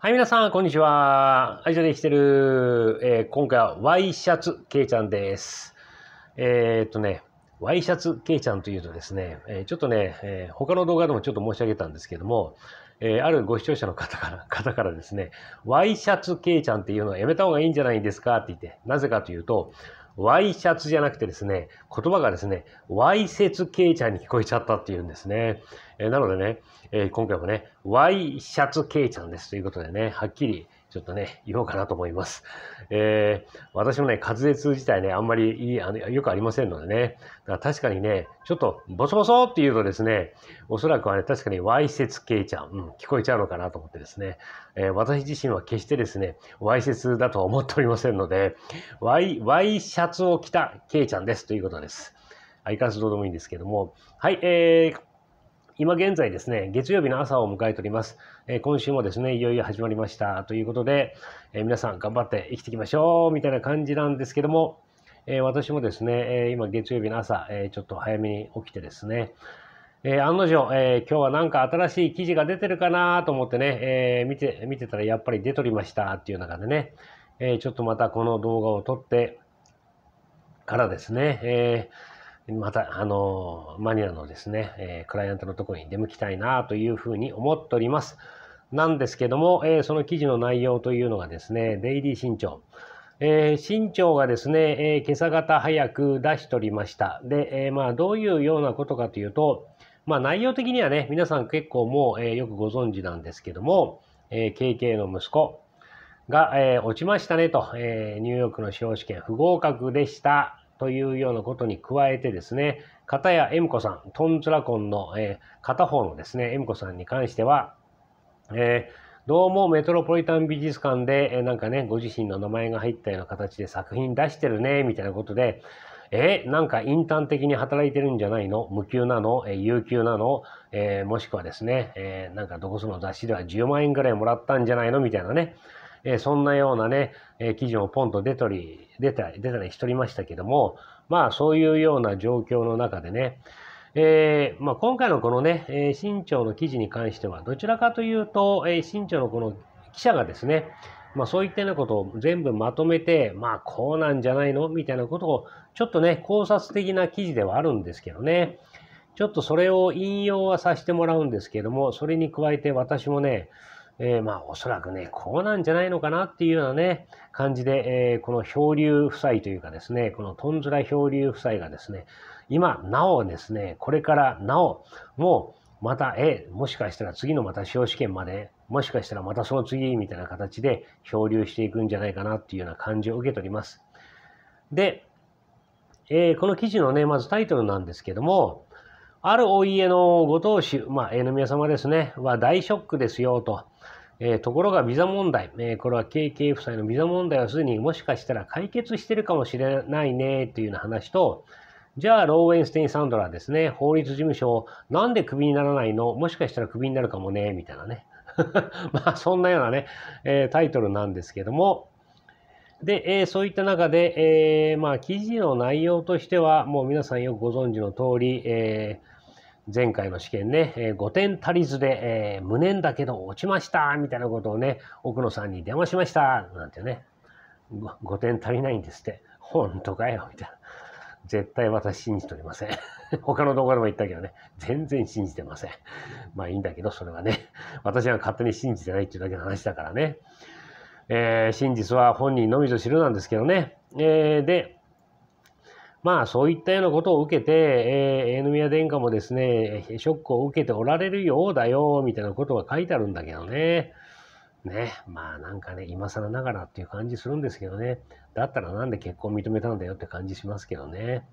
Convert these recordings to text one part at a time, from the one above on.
はい、皆さん、こんにちは。アイできてる、えー、今回はワイシャツけいちゃんです。えー、っとね、ワイシャツけいちゃんというとですね、えー、ちょっとね、え他の動画でもちょっと申し上げたんですけども、えあるご視聴者の方から、方からですね、ワイシャツけいちゃんっていうのはやめた方がいいんじゃないんですかって言って、なぜかというと、ワイシャツじゃなくてですね、言葉がですね、ワイセツケイちゃんに聞こえちゃったっていうんですね。えー、なのでね、えー、今回もね、ワイシャツケイちゃんですということでね、はっきりちょっとね、言おうかなと思います。えー、私もね、滑舌自体ね、あんまりいいあのよくありませんのでね、だから確かにね、ちょっとボソボソって言うとですね、おそらくはね、確かにわいせつけいちゃん、うん、聞こえちゃうのかなと思ってですね、えー、私自身は決してですね、わいせつだとは思っておりませんので、ワイ、ワイシャツを着たけいちゃんですということです。相変わらずどうでもいいんですけども、はい、えー、今現在ですね、月曜日の朝を迎えております。え今週もですね、いよいよ始まりましたということで、え皆さん頑張って生きていきましょうみたいな感じなんですけども、え私もですね、え今月曜日の朝、えちょっと早めに起きてですね、え案の定、え今日はなんか新しい記事が出てるかなと思ってね、え見て、見てたらやっぱり出とりましたっていう中でね、えちょっとまたこの動画を撮ってからですね、えーまた、あの、マニラのですね、えー、クライアントのところに出向きたいなというふうに思っております。なんですけども、えー、その記事の内容というのがですね、デイリー新潮。えー、新潮がですね、えー、今朝方早く出しておりました。で、えー、まあ、どういうようなことかというと、まあ、内容的にはね、皆さん結構もう、えー、よくご存知なんですけども、えー、KK の息子が、えー、落ちましたねと、えー、ニューヨークの司法試験不合格でした。というようなことに加えてですね、片や M 子さん、トンツラコンの、えー、片方のですね、M 子さんに関しては、えー、どうもメトロポリタン美術館で、えなんかね、ご自身の名前が入ったような形で作品出してるね、みたいなことで、えなんかインターン的に働いてるんじゃないの無給なの、え有給なの、えー、もしくはですね、えー、なんかどこその雑誌では10万円ぐらいもらったんじゃないのみたいなね、えそんなようなね、え記事もポンと出たり、出たり、出たりしとりましたけども、まあそういうような状況の中でね、えー、まあ、今回のこのね、え新潮の記事に関しては、どちらかというと、え新潮のこの記者がですね、まあ、そういったようなことを全部まとめて、まあ、こうなんじゃないのみたいなことを、ちょっとね、考察的な記事ではあるんですけどね、ちょっとそれを引用はさせてもらうんですけども、それに加えて私もね、えー、まあおそらくね、こうなんじゃないのかなっていうようなね、感じで、えー、この漂流夫妻というかですね、このトンズラ漂流夫妻がですね、今なおですね、これからなお、もうまた、えー、もしかしたら次のまた司法試験まで、もしかしたらまたその次みたいな形で漂流していくんじゃないかなっていうような感じを受けております。で、えー、この記事のね、まずタイトルなんですけども、あるお家のご当主、まあ、えー、宮様ですね、は大ショックですよと。えー、ところがビザ問題、えー、これは KK 夫妻のビザ問題はすでにもしかしたら解決してるかもしれないねというような話と、じゃあローウェンステイン・サンドラーですね、法律事務所、なんでクビにならないのもしかしたらクビになるかもね、みたいなね。まあそんなようなね、えー、タイトルなんですけども、で、えー、そういった中で、えー、まあ記事の内容としては、もう皆さんよくご存知の通り、えー前回の試験ね、えー、5点足りずで、えー、無念だけど落ちましたみたいなことをね、奥野さんに電話しましたなんてね5、5点足りないんですって。本当かよみたいな。絶対私信じておりません。他の動画でも言ったけどね、全然信じてません。まあいいんだけど、それはね、私が勝手に信じてないっていうだけの話だからね。えー、真実は本人のみぞ知るなんですけどね。えー、で、まあそういったようなことを受けて、えー、江宮殿下もですね、ショックを受けておられるようだよ、みたいなことが書いてあるんだけどね。ね、まあなんかね、今更ながらっていう感じするんですけどね。だったらなんで結婚認めたんだよって感じしますけどね。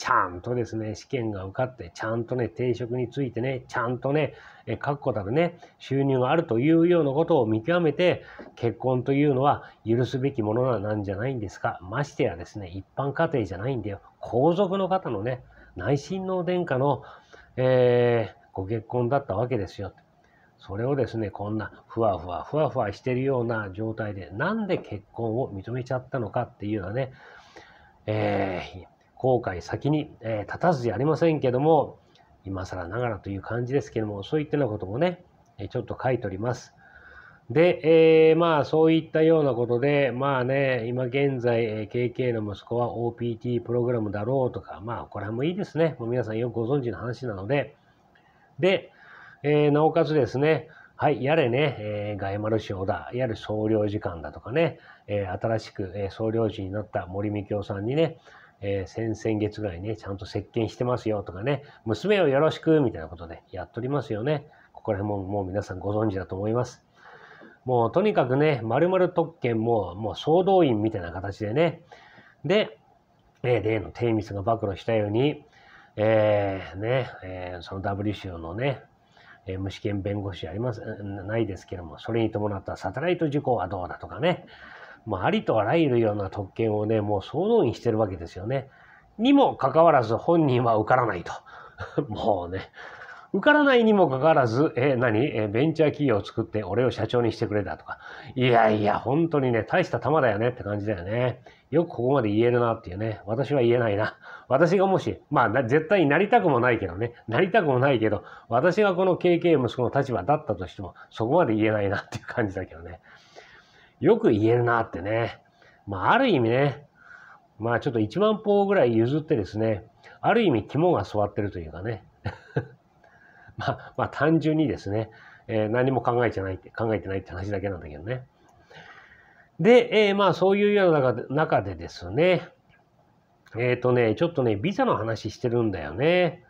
ちゃんとですね、試験が受かって、ちゃんとね、定職についてね、ちゃんとね、え確固たるね、収入があるというようなことを見極めて、結婚というのは許すべきものなんじゃないんですか。ましてやですね、一般家庭じゃないんだよ。皇族の方のね、内親王殿下の、えー、ご結婚だったわけですよ。それをですね、こんなふわふわふわふわしてるような状態で、なんで結婚を認めちゃったのかっていうのはね、えー後悔先に、えー、立たずじゃありませんけども、今更ながらという感じですけども、そういったようなこともね、えちょっと書いております。で、えー、まあそういったようなことで、まあね、今現在、え KK の息子は OPT プログラムだろうとか、まあこれもいいですね。もう皆さんよくご存知の話なので。で、えー、なおかつですね、はい、やれね、えー、外丸賞だ、やれ総領事館だとかね、え新しく、え総領事になった森美京さんにね、えー、先々月ぐらいね、ちゃんと接見してますよとかね、娘をよろしくみたいなことでやっておりますよね。ここら辺ももう皆さんご存知だと思います。もうとにかくね、まるまる特権も、もう総動員みたいな形でね。で、え例のミ密が暴露したように、えー、ね、えー、その WCO のね、えー、無試験弁護士あります、ないですけども、それに伴ったサテライト事項はどうだとかね、まあ、ありとあらゆるような特権をね、もう総動員してるわけですよね。にもかかわらず本人は受からないと。もうね。受からないにもかかわらず、え、何え、ベンチャー企業を作って俺を社長にしてくれたとか。いやいや、本当にね、大した玉だよねって感じだよね。よくここまで言えるなっていうね。私は言えないな。私がもし、まあ、絶対になりたくもないけどね。なりたくもないけど、私がこの KK 息子の立場だったとしても、そこまで言えないなっていう感じだけどね。よく言えるなってね。まあ、ある意味ね、まあちょっと1万歩ぐらい譲ってですね、ある意味肝が座ってるというかね。まあ、まあ単純にですね、えー、何も考えてないって、考えてないって話だけなんだけどね。で、えー、まあそういうような中でですね、えっ、ー、とね、ちょっとね、ビザの話してるんだよね。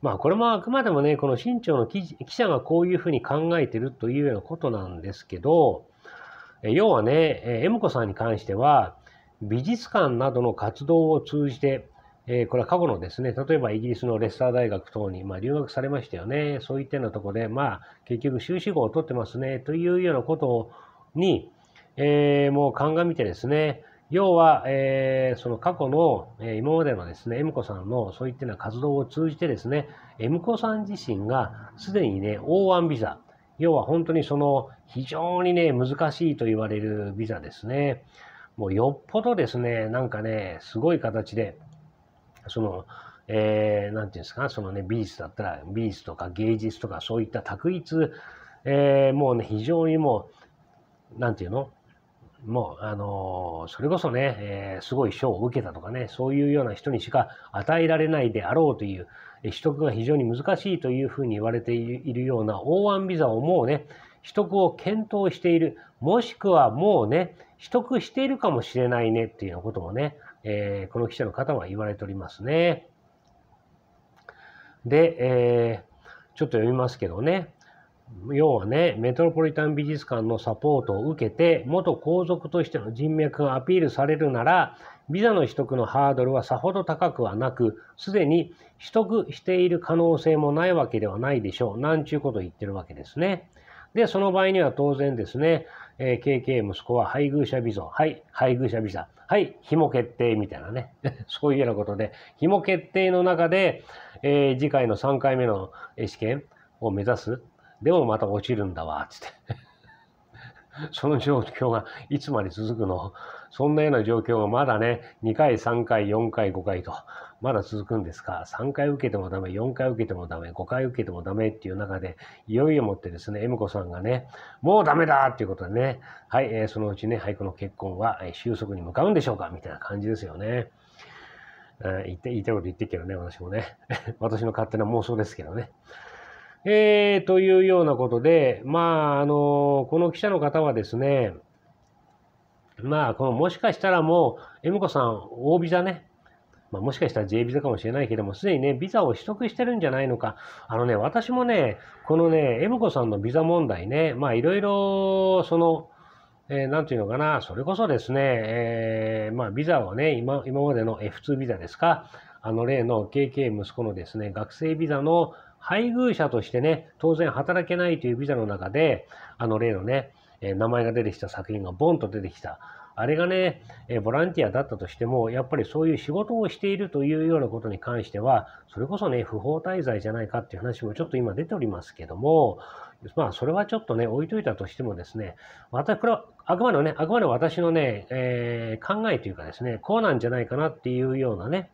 まあこれもあくまでもね、この新潮の記者がこういうふうに考えてるというようなことなんですけど、要はね、えもこさんに関しては、美術館などの活動を通じて、えこれは過去のですね、例えばイギリスのレッサー大学等に、ま留学されましたよね。そういったようなとこで、まあ、結局修士号を取ってますね、というようなことに、えー、もう鑑みてですね、要は、えー、その過去の、えー、今までのですね、M 子さんのそういったような活動を通じてですね、M 子さん自身がすでにね、O1 ビザ、要は本当にその非常にね、難しいと言われるビザですね。もうよっぽどですね、なんかね、すごい形で、その、えー、なんていうんですか、そのね、美術だったら、美術とか芸術とか、そういった択一、えー、もうね、非常にもう、なんていうのもう、あのー、それこそね、えー、すごい賞を受けたとかね、そういうような人にしか与えられないであろうという、取得が非常に難しいというふうに言われているような、大腕ビザをもうね、取得を検討している、もしくはもうね、取得しているかもしれないねっていうようなこともね、えー、この記者の方は言われておりますね。で、えー、ちょっと読みますけどね。要はね、メトロポリタン美術館のサポートを受けて、元皇族としての人脈がアピールされるなら、ビザの取得のハードルはさほど高くはなく、すでに取得している可能性もないわけではないでしょう。なんちゅうことを言ってるわけですね。で、その場合には当然ですね、えー、KK 息子は配偶者ビザ、はい、配偶者ビザ、はい、紐決定みたいなね、そういうようなことで、紐決定の中で、えー、次回の3回目の試験を目指す。でもまた落ちるんだわ、つって。その状況がいつまで続くのそんなような状況がまだね、2回、3回、4回、5回と、まだ続くんですが、3回受けてもダメ、4回受けてもダメ、5回受けてもダメっていう中で、いよいよもってですね、M 子さんがね、もうダメだっていうことでね、はい、えー、そのうちね、俳句の結婚は収束に向かうんでしょうかみたいな感じですよね。言って、言いたいこと言ってっけどね、私もね。私の勝手な妄想ですけどね。えー、というようなことで、まあ、あの、この記者の方はですね、まあ、このもしかしたらもう、恵美子さん、大ビザね。まあ、もしかしたら J ビザかもしれないけども、すでにね、ビザを取得してるんじゃないのか。あのね、私もね、このね、恵美子さんのビザ問題ね、まあ、いろいろ、その、えー、て言うのかな、それこそですね、えー、まあ、ビザをね、今、今までの F2 ビザですか、あの例の KK 息子のですね、学生ビザの配偶者としてね、当然働けないというビザの中で、あの例のね、え名前が出てきた作品がボンと出てきた。あれがね、えボランティアだったとしても、やっぱりそういう仕事をしているというようなことに関しては、それこそね、不法滞在じゃないかっていう話もちょっと今出ておりますけども、まあ、それはちょっとね、置いといたとしてもですね、また、これはあくまでもね、あくまで私のね、えー、考えというかですね、こうなんじゃないかなっていうようなね、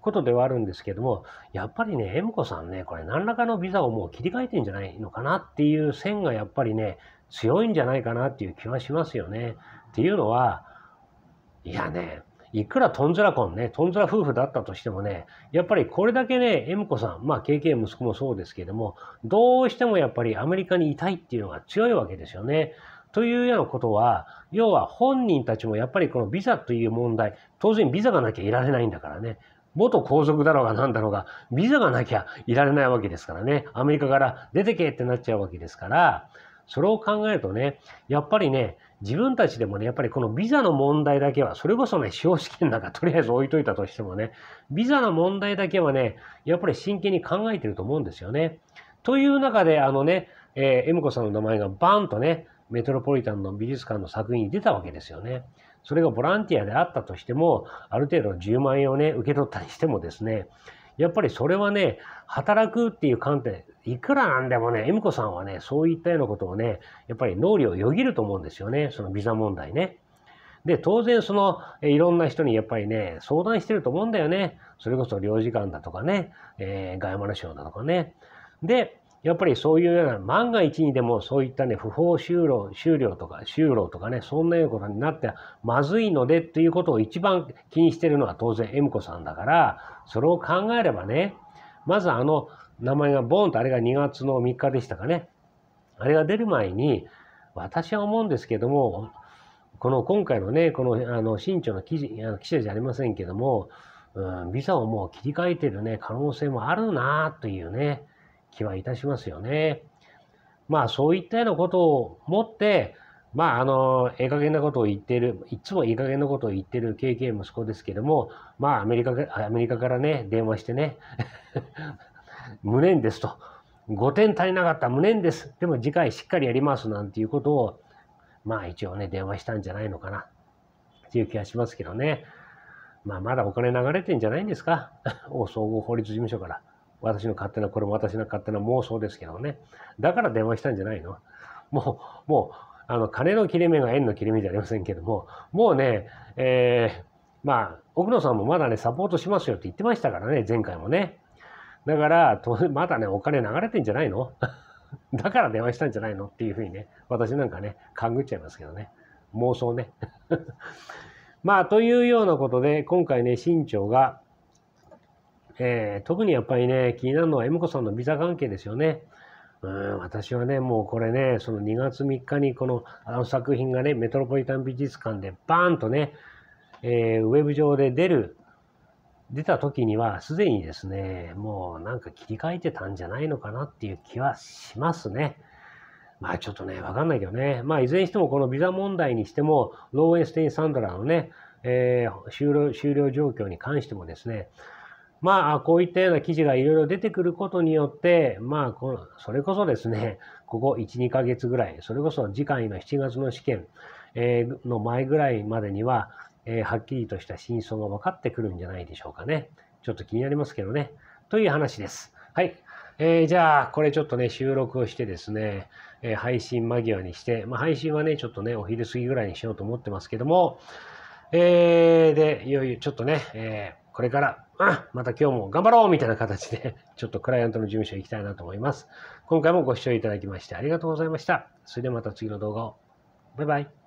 ことではあるんですけども、やっぱりね、M 子さんね、これ何らかのビザをもう切り替えてんじゃないのかなっていう線がやっぱりね、強いんじゃないかなっていう気はしますよね。っていうのは、いやね、いくらトンズラ婚ね、トンズラ夫婦だったとしてもね、やっぱりこれだけね、エム子さん、まあ KK 息子もそうですけども、どうしてもやっぱりアメリカにいたいっていうのが強いわけですよね。というようなことは、要は本人たちもやっぱりこのビザという問題、当然ビザがなきゃいられないんだからね。元皇族だろうが何だろうが、ビザがなきゃいられないわけですからね。アメリカから出てけってなっちゃうわけですから、それを考えるとね、やっぱりね、自分たちでもね、やっぱりこのビザの問題だけは、それこそね、司法試験なんかとりあえず置いといたとしてもね、ビザの問題だけはね、やっぱり真剣に考えてると思うんですよね。という中で、あのね、えー、エさんの名前がバーンとね、メトロポリタンの美術館の作品に出たわけですよね。それがボランティアであったとしても、ある程度10万円をね、受け取ったりしてもですね、やっぱりそれはね、働くっていう観点、いくらなんでもね、恵美子さんはね、そういったようなことをね、やっぱり脳裏をよぎると思うんですよね、そのビザ問題ね。で、当然その、いろんな人にやっぱりね、相談してると思うんだよね。それこそ領事館だとかね、えー、外務省だとかね。で、やっぱりそういうような、万が一にでもそういったね、不法就労、就労とか、就労とかね、そんなようなことになってまずいのでっていうことを一番気にしてるのは当然恵美子さんだから、それを考えればね、まずあの、名前がボーンとあれが2月の3日でしたかね。あれが出る前に、私は思うんですけども、この今回のね、このあの新潮の記事記者じゃありませんけども、うん、ビザをもう切り替えてるね、可能性もあるなというね、気はいたしますよね。まあそういったようなことをもって、まああの、ええ加減なことを言ってる、いつもいい加減なことを言ってる KK 息子ですけども、まあアメリカアメリカからね、電話してね無念ですと。5点足りなかった、無念です。でも次回しっかりやりますなんていうことを、まあ一応ね、電話したんじゃないのかな。っていう気がしますけどね。まあまだお金流れてんじゃないんですか。お総合法律事務所から。私の勝手な、これも私の勝手な妄想ですけどね。だから電話したんじゃないのもう、もう、あの、金の切れ目が縁の切れ目じゃありませんけども、もうね、えー、まあ、奥野さんもまだね、サポートしますよって言ってましたからね、前回もね。だから、まだね、お金流れてんじゃないの だから電話したんじゃないのっていうふうにね、私なんかね、勘ぐっちゃいますけどね。妄想ね。まあ、というようなことで、今回ね、新潮が、えー、特にやっぱりね、気になるのは、恵美子さんのビザ関係ですよね。うん私はね、もうこれね、その2月3日にこのあの作品がね、メトロポリタン美術館でバーンとね、えー、ウェブ上で出る出た時にはすでにですね、もうなんか切り替えてたんじゃないのかなっていう気はしますね。まあちょっとね、わかんないけどね。まあいずれにしてもこのビザ問題にしても、ローエンステイン・サンドラのね、えー、終了、終了状況に関してもですね、まあこういったような記事がいろいろ出てくることによって、まあこの、それこそですね、ここ1、2ヶ月ぐらい、それこそ次回の7月の試験の前ぐらいまでには、えー、はっきりとした真相が分かってくるんじゃないでしょうかね。ちょっと気になりますけどね。という話です。はい。えー、じゃあ、これちょっとね、収録をしてですね、えー、配信間際にして、まあ、配信はね、ちょっとね、お昼過ぎぐらいにしようと思ってますけども、えー、で、いよいよちょっとね、えー、これから、うん、また今日も頑張ろうみたいな形で、ちょっとクライアントの事務所行きたいなと思います。今回もご視聴いただきましてありがとうございました。それではまた次の動画を。バイバイ。